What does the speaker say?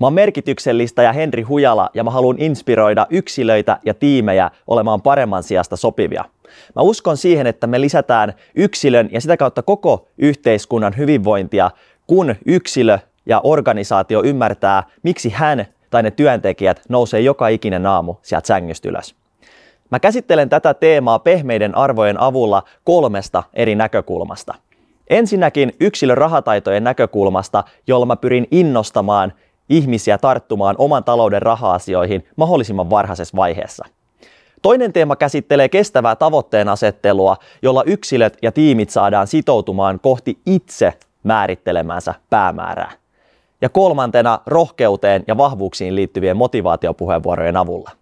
Mä oon merkityksellistä ja Henri Hujala ja mä haluan inspiroida yksilöitä ja tiimejä olemaan paremman sijasta sopivia. Mä uskon siihen, että me lisätään yksilön ja sitä kautta koko yhteiskunnan hyvinvointia, kun yksilö ja organisaatio ymmärtää, miksi hän tai ne työntekijät nousee joka ikinen aamu sieltä sängystä ylös. Mä käsittelen tätä teemaa pehmeiden arvojen avulla kolmesta eri näkökulmasta. Ensinnäkin yksilön rahataitojen näkökulmasta, jolla mä pyrin innostamaan ihmisiä tarttumaan oman talouden raha-asioihin mahdollisimman varhaisessa vaiheessa. Toinen teema käsittelee kestävää tavoitteen asettelua, jolla yksilöt ja tiimit saadaan sitoutumaan kohti itse määrittelemänsä päämäärää. Ja kolmantena rohkeuteen ja vahvuuksiin liittyvien motivaatiopuheenvuorojen avulla.